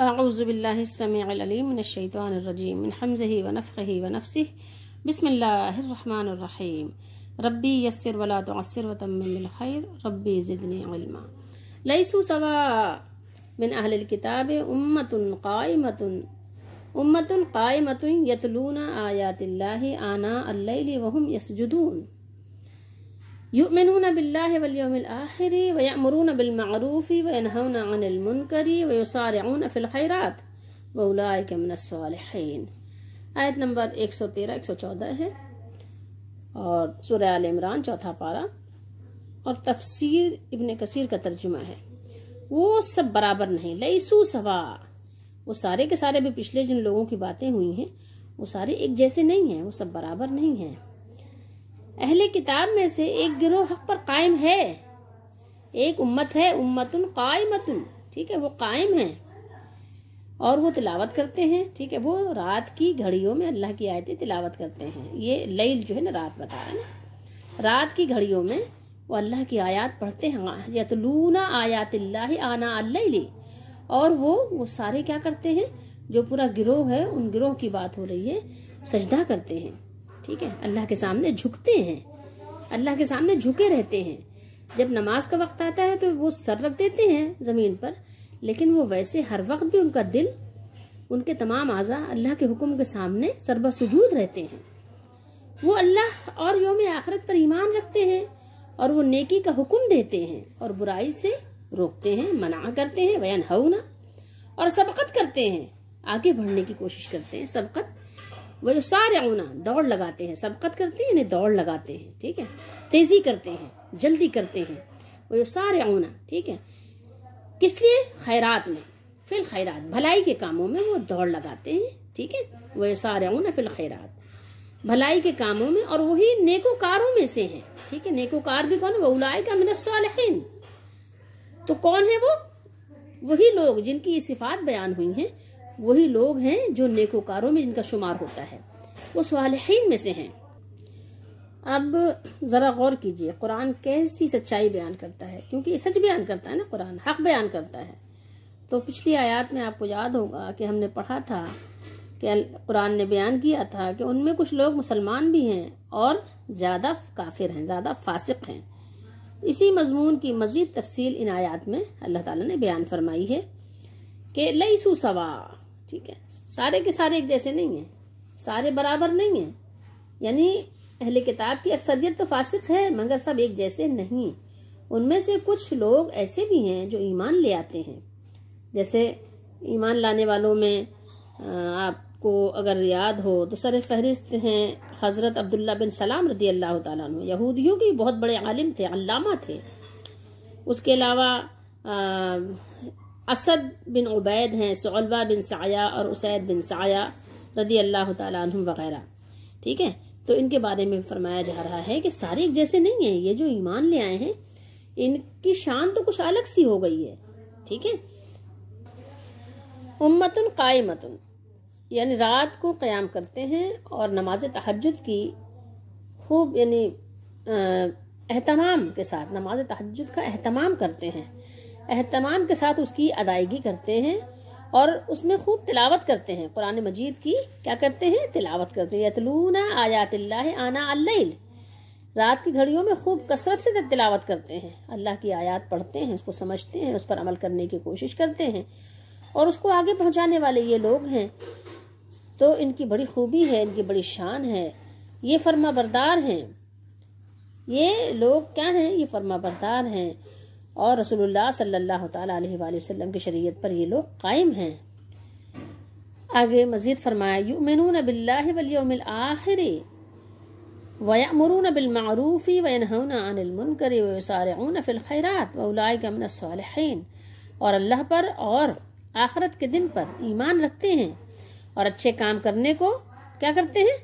أعوذ بالله السميع العليم من الشيطان الرجيم من حمزه ونفخه ونفسه بسم الله الرحمن الرحيم ربي يسر ولا تعسر وتمم الخير ربي زدني علما ليسوا سواء من أهل الكتاب أمة قائمة أمة قائمة يتلون آيات الله آناء الليل وهم يسجدون युमिनून बिल्लाह वलियमिल आखिर वयमरून बिलमरूफ़ी वनहौन अनिलमुनकरी वसारऊन फ़िलखैरात वउलाए के मनसालहन आयत नंबर 113 114 है और सूर्य आल इमरान चौथा पारा और तफसीर इबन कसीर का तर्जुमा है वो सब बराबर नहीं लईसू सवा वो सारे के सारे भी पिछले जिन लोगों की बातें हुई हैं वो सारे एक जैसे नहीं हैं वो सब बराबर नहीं हैं अहले किताब में से एक गिरोह हक पर कायम है एक उम्मत है उम्मतुन कायमतुन ठीक है वो कायम है और वो तिलावत करते हैं ठीक है वो रात की घड़ियों में अल्लाह की आयतें तिलावत करते हैं ये लईल जो है ना रात बता रहे ना रात की घड़ियों में वो अल्लाह की आयात पढ़ते हैं यतलूना आयात आना अल्ली और वो वो सारे क्या करते हैं जो पूरा गिरोह है उन गिरोह की बात हो रही है सजदा करते हैं ठीक है अल्लाह के सामने झुकते हैं अल्लाह के सामने झुके रहते हैं जब नमाज का वक्त आता है तो वो सर रख देते हैं ज़मीन पर लेकिन वो वैसे हर वक्त भी उनका दिल उनके तमाम आज़ा अल्लाह के हुक्म के सामने सरबा सजूद रहते हैं वो अल्लाह और योम आखरत पर ईमान रखते हैं और वो नेकी का हुक्म देते हैं और बुराई से रोकते हैं मना करते हैं बयान हऊना और सबकत करते हैं आगे बढ़ने की कोशिश करते हैं सबकत वह सारे ऊना दौड़ लगाते हैं सबकत करते हैं दौड़ लगाते हैं ठीक है तेजी करते हैं जल्दी करते हैं वह सारे ऊना ठीक है किस लिए खैरात में फिल खैरात भलाई के कामों में वो दौड़ लगाते हैं ठीक है वह सारे ऊना फिल खैरात भलाई के कामों में और वही नेकोकारों में से हैं ठीक है नेकोकार भी कौन है वह का मिन सालहीन तो कौन है वो वही लोग जिनकी ये सिफात बयान हुई हैं वही लोग हैं जो नेकोकारों में जिनका शुमार होता है वो सालहीन में से हैं अब ज़रा गौर कीजिए कुरान कैसी सच्चाई बयान करता है क्योंकि ये सच बयान करता है ना कुरान हक बयान करता है तो पिछली आयत में आपको याद होगा कि हमने पढ़ा था कि कुरान ने बयान किया था कि उनमें कुछ लोग मुसलमान भी हैं और ज़्यादा काफिर हैं ज़्यादा फासिक हैं इसी मजमून की मज़ीद तफसील इन आयात में अल्लाह ताला ने बयान फरमाई है कि लईसू सवा ठीक है सारे के सारे एक जैसे नहीं हैं सारे बराबर नहीं हैं यानी अहले किताब की अक्सरियत तो फासिक है मगर सब एक जैसे नहीं उनमें से कुछ लोग ऐसे भी हैं जो ईमान ले आते हैं जैसे ईमान लाने वालों में आपको अगर याद हो तो सर फहरिस्त हैं हज़रत अब्दुल्ला बिन सलाम रदी अल्लाह तु यहूदियों के बहुत बड़े आलिम थे अल्लामा थे उसके अलावा असद बिन उबैद हैं सलबा बिन साया और उसैद बिन साया रदी अल्लाह तुम वगैरह ठीक है तो इनके बारे में फरमाया जा रहा है कि सारे एक जैसे नहीं हैं ये जो ईमान ले आए हैं इनकी शान तो कुछ अलग सी हो गई है ठीक है उम्मतन कायमतन यानी रात को क़याम करते हैं और नमाज तहजद की खूब यानी एहतमाम के साथ नमाज तहजद का अहतमाम करते हैं अहतमाम के साथ उसकी अदायगी करते हैं और उसमें खूब तिलावत करते हैं कुरान मजीद की क्या करते हैं तिलावत करते हैं यतलूना आयात आना अल रात की घड़ियों में खूब कसरत से तिलावत करते हैं अल्लाह की आयात पढ़ते हैं उसको समझते हैं उस पर अमल करने की कोशिश करते हैं और उसको आगे पहुंचाने वाले ये लोग हैं तो इनकी बड़ी खूबी है इनकी बड़ी शान है ये फर्मा बरदार हैं ये लोग क्या हैं ये फर्मा बरदार हैं और रसूलुल्लाह सल्लल्लाहु अलैहि वसल्लम की शरीयत पर ये लोग कायम हैं आगे मजीद फरमाया युमिनून बिल्लाहि वल यौमिल आखिर व यामुरून बिल वयअमुरून बिलमारूफ़ी वयनहौन अनिल मुनकर व वयसारऊन फिल खैरात व उलाइका मिन अस सालिहीन और अल्लाह पर और आखिरत के दिन पर ईमान रखते हैं और अच्छे काम करने को क्या करते हैं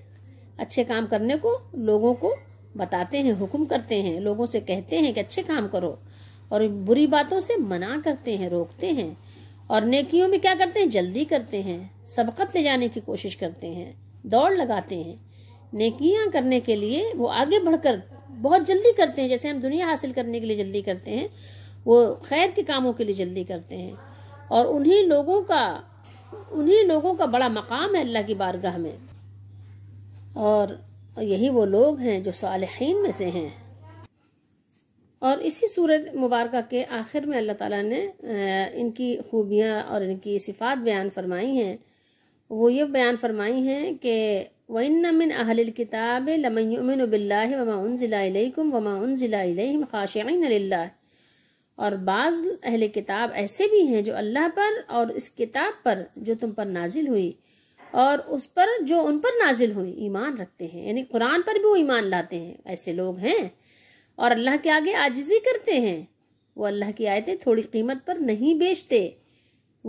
अच्छे काम करने को लोगों को बताते हैं हुक्म करते हैं लोगों से कहते हैं कि अच्छे काम करो और बुरी बातों से मना करते हैं रोकते हैं और नेकियों में क्या करते हैं जल्दी करते हैं सबकत ले जाने की कोशिश करते हैं दौड़ लगाते हैं नेकियां करने के लिए वो आगे बढ़कर बहुत जल्दी करते हैं जैसे हम दुनिया हासिल करने के लिए जल्दी करते हैं वो खैर के कामों के लिए जल्दी करते हैं और उन्हीं लोगों का उन्हीं लोगों का बड़ा मकाम है अल्लाह की बारगाह में और यही वो लोग हैं जो सालहीन में से हैं और इसी सूरत मुबारक के आखिर में अल्लाह ताला ने इनकी खूबियाँ और इनकी सिफात बयान फरमाई हैं वो ये बयान फरमाई हैं कि वमिन अहल किताब लमिन बिल्ला वमाउन ज़िलाकुम वमाउन ज़िलाम ख़ाशन और बाज़ अहल किताब ऐसे भी हैं जो अल्लाह पर और इस किताब पर जो तुम पर नाजिल हुई और उस पर जो उन पर नाजिल हुई ईमान रखते हैं यानी कुरान पर भी वो ईमान लाते हैं ऐसे लोग हैं और अल्लाह के आगे आजिजी करते हैं वो अल्लाह की आयतें थोड़ी कीमत पर नहीं बेचते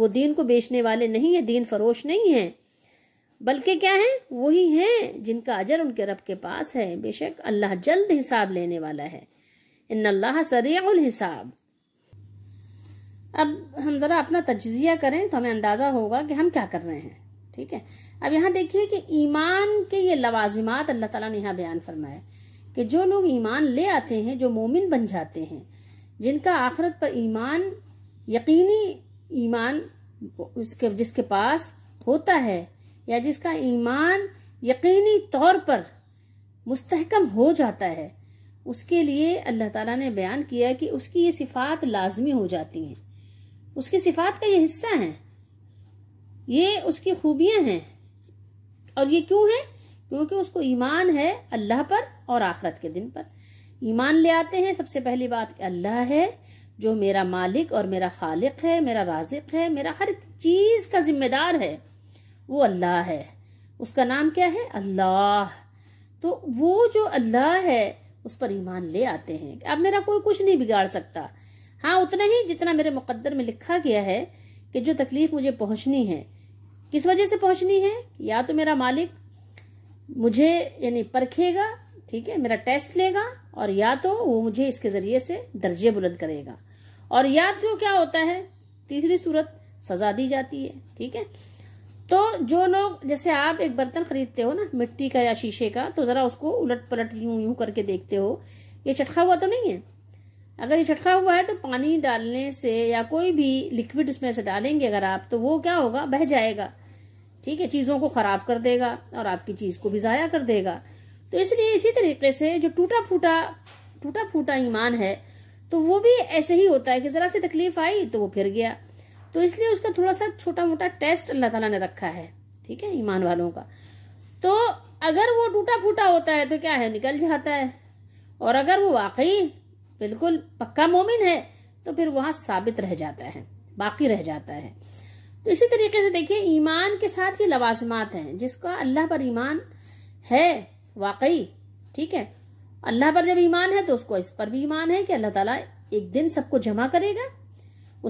वो दीन को बेचने वाले नहीं है दीन फरोश नहीं है बल्कि क्या है वही हैं जिनका अजर उनके रब के पास है बेशक अल्लाह जल्द हिसाब लेने वाला है इन अल्लाह हिसाब अब हम ज़रा अपना तजिया करें तो हमें अंदाज़ा होगा कि हम क्या कर रहे हैं ठीक है अब यहाँ देखिए कि ईमान के ये लवाजिमात अल्लाह तला ने यहाँ बयान फरमाया कि जो लोग ईमान ले आते हैं जो मोमिन बन जाते हैं जिनका आखरत पर ईमान यकीनी ईमान उसके जिसके पास होता है या जिसका ईमान यकीनी तौर पर मुस्तहकम हो जाता है उसके लिए अल्लाह ताला ने बयान किया कि उसकी ये सिफ़ात लाजमी हो जाती हैं उसकी सिफ़ात का ये हिस्सा है ये उसकी खूबियां हैं और ये क्यों है क्योंकि उसको ईमान है अल्लाह पर और आखरत के दिन पर ईमान ले आते हैं सबसे पहली बात अल्लाह है जो मेरा मालिक और मेरा खालिक है मेरा राजिक है मेरा हर चीज़ का जिम्मेदार है वो अल्लाह है उसका नाम क्या है अल्लाह तो वो जो अल्लाह है उस पर ईमान ले आते हैं अब मेरा कोई कुछ नहीं बिगाड़ सकता हाँ उतना ही जितना मेरे मुकद्दर में लिखा गया है कि जो तकलीफ़ मुझे पहुंचनी है किस वजह से पहुंचनी है या तो मेरा मालिक मुझे यानी परखेगा ठीक है मेरा टेस्ट लेगा और या तो वो मुझे इसके ज़रिए से दर्जे बुलंद करेगा और या तो क्या होता है तीसरी सूरत सज़ा दी जाती है ठीक है तो जो लोग जैसे आप एक बर्तन खरीदते हो ना मिट्टी का या शीशे का तो ज़रा उसको उलट पलट यूं यूं करके देखते हो ये चटका हुआ तो नहीं है अगर ये चटका हुआ है तो पानी डालने से या कोई भी लिक्विड उसमें से डालेंगे अगर आप तो वो क्या होगा बह जाएगा ठीक है चीज़ों को ख़राब कर देगा और आपकी चीज़ को भी ज़ाया कर देगा तो इसलिए इसी तरीके से जो टूटा फूटा टूटा फूटा ईमान है तो वो भी ऐसे ही होता है कि ज़रा सी तकलीफ आई तो वो फिर गया तो इसलिए उसका थोड़ा सा छोटा मोटा टेस्ट अल्लाह तला ने रखा है ठीक है ईमान वालों का तो अगर वो टूटा फूटा होता है तो क्या है निकल जाता है और अगर वो वाकई बिल्कुल पक्का मोमिन है तो फिर वहाँ साबित रह जाता है बाकी रह जाता है तो इसी तरीके से देखिए ईमान के साथ ये लवाजमात हैं जिसका अल्लाह पर ईमान है वाकई ठीक है अल्लाह पर जब ईमान है तो उसको इस पर भी ईमान है कि अल्लाह ताला एक दिन सबको जमा करेगा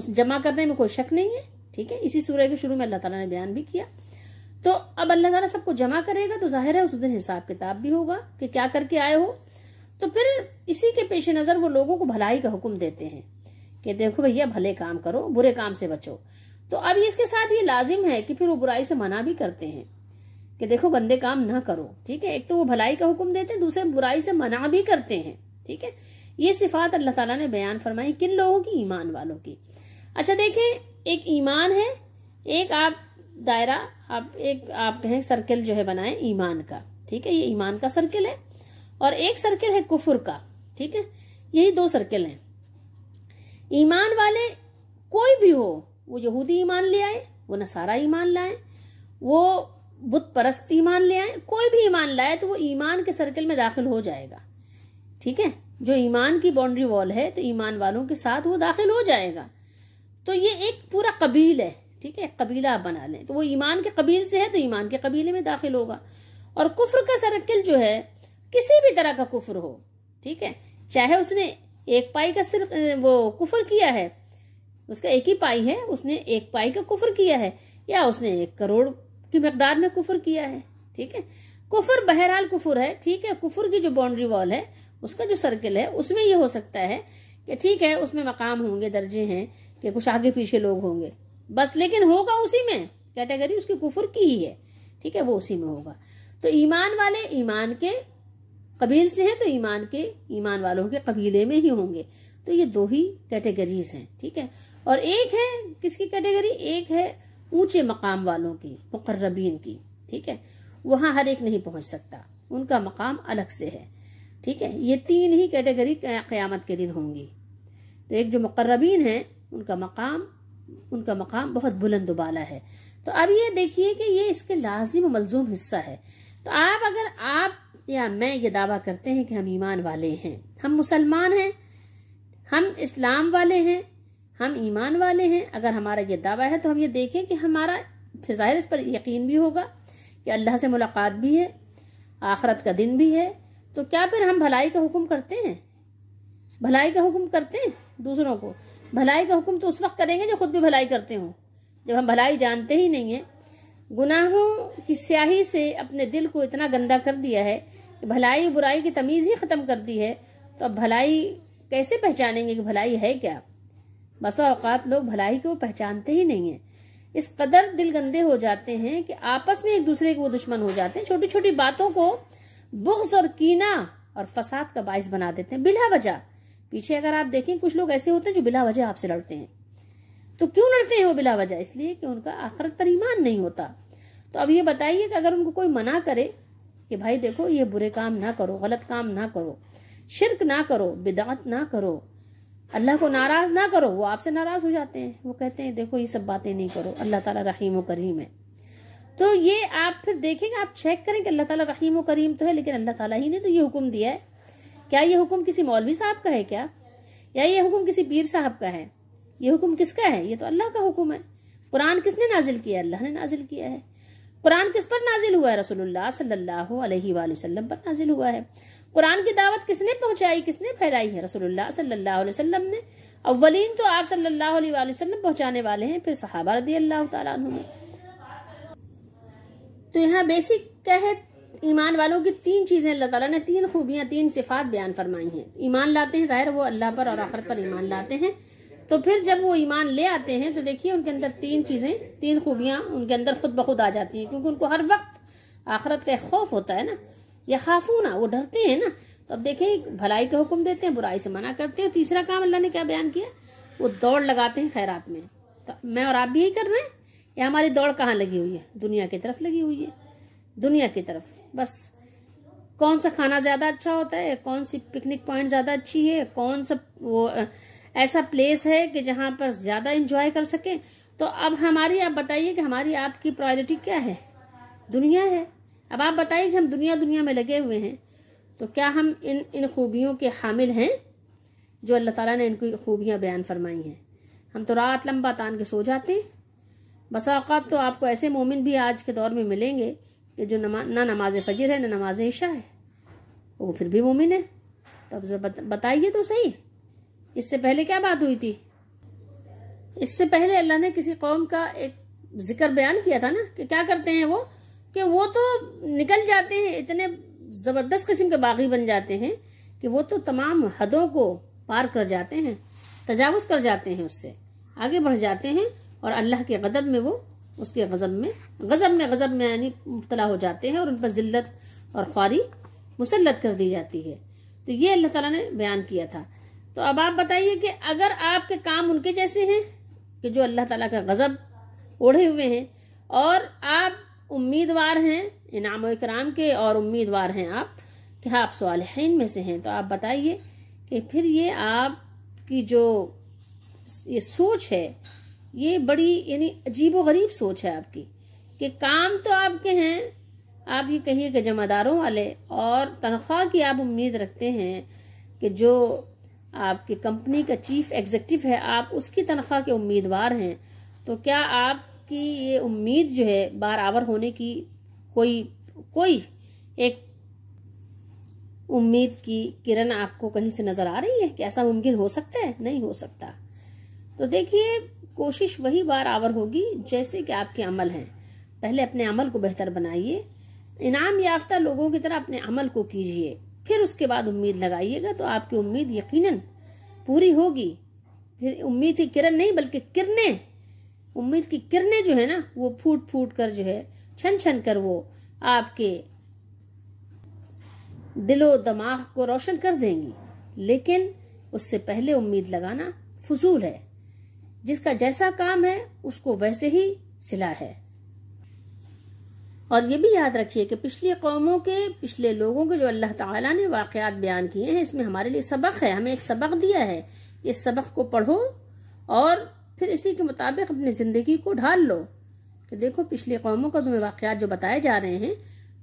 उस जमा करने में कोई शक नहीं है ठीक है इसी सूर्य के शुरू में अल्लाह ताला ने बयान भी किया तो अब अल्लाह ताला सबको जमा करेगा तो जाहिर है उस दिन हिसाब किताब भी होगा कि क्या करके आए हो तो फिर इसी के पेश नज़र वो लोगों को भलाई का हुक्म देते हैं कि देखो भैया भले काम करो बुरे काम से बचो तो अब इसके साथ ये लाजिम है कि फिर वो बुराई से मना भी करते हैं कि देखो गंदे काम ना करो ठीक है एक तो वो भलाई का हुक्म देते हैं दूसरे बुराई से मना भी करते हैं ठीक है ये सिफात अल्लाह ताला ने बयान फरमाई किन लोगों की ईमान वालों की अच्छा देखें एक ईमान है एक आप दायरा आप एक आप कहें सर्किल जो है बनाए ईमान का ठीक है ये ईमान का सर्किल है और एक सर्किल है कुफुर का ठीक है यही दो सर्किल हैं ईमान वाले कोई भी हो वो यहूदी ईमान ले आए वो नसारा ईमान लाए वो बुत परस्त ईमान ले आए कोई भी ईमान लाए तो वो ईमान के सर्कल में दाखिल हो जाएगा ठीक है जो ईमान की बाउंड्री वॉल है तो ईमान वालों के साथ वो दाखिल हो जाएगा तो ये एक पूरा कबील है ठीक है कबीला आप बना लें तो वो ईमान के कबील से है तो ईमान के कबीले में दाखिल होगा और कुफर का सर्किल जो है किसी भी तरह का कुफ्र हो ठीक है चाहे उसने एक पाई का सिर्फ वो कुफर किया है उसका एक ही पाई है उसने एक पाई का कुफर किया है या उसने एक करोड़ की मकदार में कुफर किया है ठीक है कुफर बहरहाल कुफर है ठीक है कुफर की जो बाउंड्री वॉल है उसका जो सर्किल है उसमें ये हो सकता है कि ठीक है उसमें मकाम होंगे दर्जे हैं कि कुछ आगे पीछे लोग होंगे बस लेकिन होगा उसी में कैटेगरी उसकी कुफर की ही है ठीक है वो उसी में होगा तो ईमान वाले ईमान के कबील से हैं तो ईमान के ईमान वालों के कबीले में ही होंगे तो ये दो ही कैटेगरीज हैं ठीक है और एक है किसकी कैटेगरी एक है ऊंचे मकाम वालों की मुकर्रबीन की ठीक है वहां हर एक नहीं पहुंच सकता उनका मकाम अलग से है ठीक है ये तीन ही कैटेगरी क्यामत के दिन होंगी तो एक जो मुकर्रबीन है उनका मकाम उनका मकाम बहुत बुलंद उबाला है तो अब ये देखिए कि ये इसके लाजिम मलजूम हिस्सा है तो आप अगर आप या मैं ये दावा करते हैं कि हम ईमान वाले हैं हम मुसलमान हैं हम इस्लाम वाले हैं हम ईमान वाले हैं अगर हमारा ये दावा है तो हम ये देखें कि हमारा फिर ज़ाहिर इस पर यकीन भी होगा कि अल्लाह से मुलाकात भी है आखरत का दिन भी है तो क्या फिर हम भलाई का हुक्म करते हैं भलाई का हुक्म करते हैं दूसरों को भलाई का हुक्म तो उस वक्त करेंगे जब खुद भी भलाई करते हों जब हम भलाई जानते ही नहीं हैं गुनाहों की स्याही से अपने दिल को इतना गंदा कर दिया है कि भलाई बुराई की तमीज़ ही ख़त्म कर दी है तो अब भलाई कैसे पहचानेंगे कि भलाई है क्या बसा औकात लोग भलाई को पहचानते ही नहीं है इस कदर दिल गंदे हो जाते हैं कि आपस में एक दूसरे के वो दुश्मन हो जाते हैं छोटी छोटी बातों को बुग्स और कीना और फसाद का बायस बना देते हैं बिला वजह पीछे अगर आप देखें कुछ लोग ऐसे होते हैं जो बिला वजह आपसे लड़ते हैं तो क्यों लड़ते हैं वो बिला वजह इसलिए कि उनका आखिरत पर ईमान नहीं होता तो अब ये बताइए कि अगर उनको कोई मना करे कि भाई देखो ये बुरे काम ना करो गलत काम ना करो शिरक ना करो बिदात ना करो अल्लाह को नाराज ना करो वो आपसे नाराज हो जाते हैं वो कहते हैं देखो ये सब बातें नहीं करो अल्लाह ताला रहीम करीम है तो ये आप फिर देखेंगे आप चेक करें कि अल्लाह ताला रहीम करीम तो है लेकिन अल्लाह ताला ही ने तो ये हुक्म दिया है क्या ये हुक्म किसी मौलवी साहब का है क्या या ये हुक्म किसी पीर साहब का है ये हुक्म किसका है ये तो अल्लाह का हुक्म है कुरान किसने नाजिल किया है अल्लाह ने नाजिल किया है कुरान किस पर नाजिल हुआ है रसोल्ला सल्लल्लाहु अलैहि वसल्लम पर नाजिल हुआ है कुरान की दावत किसने पहुंचाई किसने फैलाई है रसोल्ला सल्लल्लाहु अलैहि ने अवलिन तो आप सल्लल्लाहु अलैहि वसल्लम पहुंचाने वाले हैं फिर सहाबा रदी अल्लाह तुम तो यहाँ बेसिक कहे ईमान वालों की तीन चीज़ें अल्लाह ताला ने तीन खूबियां तीन सिफात बयान फरमाई हैं ईमान लाते हैं ज़ाहिर वो अल्लाह पर और आखरत पर ईमान लाते हैं तो फिर जब वो ईमान ले आते हैं तो देखिए उनके अंदर तीन चीज़ें तीन खूबियां उनके अंदर खुद ब खुद आ जाती हैं क्योंकि उनको हर वक्त आखरत का खौफ होता है ना या ना वो डरते हैं ना तो अब देखें भलाई का हुक्म देते हैं बुराई से मना करते हैं तीसरा काम अल्लाह ने क्या बयान किया वो दौड़ लगाते हैं खैरात में तो मैं और आप भी यही कर रहे हैं या हमारी दौड़ कहाँ लगी हुई है दुनिया की तरफ लगी हुई है दुनिया की तरफ बस कौन सा खाना ज़्यादा अच्छा होता है कौन सी पिकनिक पॉइंट ज़्यादा अच्छी है कौन सा वो ऐसा प्लेस है कि जहाँ पर ज़्यादा इंजॉय कर सकें तो अब हमारी आप बताइए कि हमारी आपकी प्रायोरिटी क्या है दुनिया है अब आप बताइए हम दुनिया दुनिया में लगे हुए हैं तो क्या हम इन इन खूबियों के हामिल हैं जो अल्लाह ताला ने इनकी खूबियाँ बयान फरमाई हैं हम तो रात लंबा तान के सो जाते हैं बस अवकात तो आपको ऐसे मोमिन भी आज के दौर में मिलेंगे कि जो नमा ना नमाज फजर है ना नमाज ईशा है वो फिर भी मोमिन है तो अब बताइए तो सही इससे पहले क्या बात हुई थी इससे पहले अल्लाह ने किसी कौम का एक जिक्र बयान किया था ना कि क्या करते हैं वो कि वो तो निकल जाते हैं इतने ज़बरदस्त किस्म के बागी बन जाते हैं कि वो तो तमाम हदों को पार कर जाते हैं तजावज़ कर जाते हैं उससे आगे बढ़ जाते हैं और अल्लाह के गदब में वो उसके गज़ब में गज़ब में गज़ब में यानी मुबतला हो जाते हैं और उन पर ज़िल्लत और ख्वारी मुसलत कर दी जाती है तो ये अल्लाह ताला ने बयान किया था तो अब आप बताइए कि अगर आपके काम उनके जैसे हैं कि जो अल्लाह ताला का गज़ब ओढ़े हुए हैं और आप उम्मीदवार हैं इनाम इकराम के और उम्मीदवार हैं आप कि हाँ आप सालहन में से हैं तो आप बताइए कि फिर ये आपकी जो ये सोच है ये बड़ी यानी अजीब गरीब सोच है आपकी कि काम तो आपके हैं आप ये कहिए कि जमादारों वाले और तनख्वाह की आप उम्मीद रखते हैं कि जो आपकी कंपनी का चीफ एग्जेक्टिव है आप उसकी तनख्वाह के उम्मीदवार हैं तो क्या आप कि ये उम्मीद जो है बारावर होने की कोई कोई एक उम्मीद की किरण आपको कहीं से नजर आ रही है कि ऐसा मुमकिन हो सकता है नहीं हो सकता तो देखिए कोशिश वही बार आवर होगी जैसे कि आपके अमल हैं पहले अपने अमल को बेहतर बनाइए इनाम याफ्ता लोगों की तरह अपने अमल को कीजिए फिर उसके बाद उम्मीद लगाइएगा तो आपकी उम्मीद यकीनन पूरी होगी फिर उम्मीद की किरण नहीं बल्कि किरणें उम्मीद की किरणें जो है ना वो फूट फूट कर जो है छन छन कर वो आपके दिलो दमाग को रोशन कर देंगी लेकिन उससे पहले उम्मीद लगाना फजूल है जिसका जैसा काम है उसको वैसे ही सिला है और ये भी याद रखिए कि पिछले कौमों के पिछले लोगों के जो अल्लाह ताला ने वाकयात बयान किए हैं इसमें हमारे लिए सबक है हमें एक सबक दिया है इस सबक को पढ़ो और फिर इसी के मुताबिक अपनी ज़िंदगी को ढाल लो कि देखो पिछली कौमों का तुम्हें वाक़ात जो बताए जा रहे हैं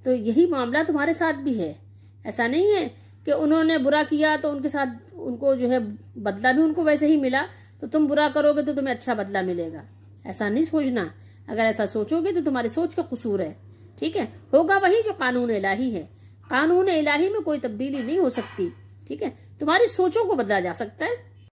तो यही मामला तुम्हारे साथ भी है ऐसा नहीं है कि उन्होंने बुरा किया तो उनके साथ उनको जो है बदला भी उनको वैसे ही मिला तो तुम बुरा करोगे तो तुम्हें अच्छा बदला मिलेगा ऐसा नहीं सोचना अगर ऐसा सोचोगे तो तुम्हारी सोच का कसूर है ठीक है होगा वही जो कानून इलाही है कानून इलाही में कोई तब्दीली नहीं हो सकती ठीक है तुम्हारी सोचों को बदला जा सकता है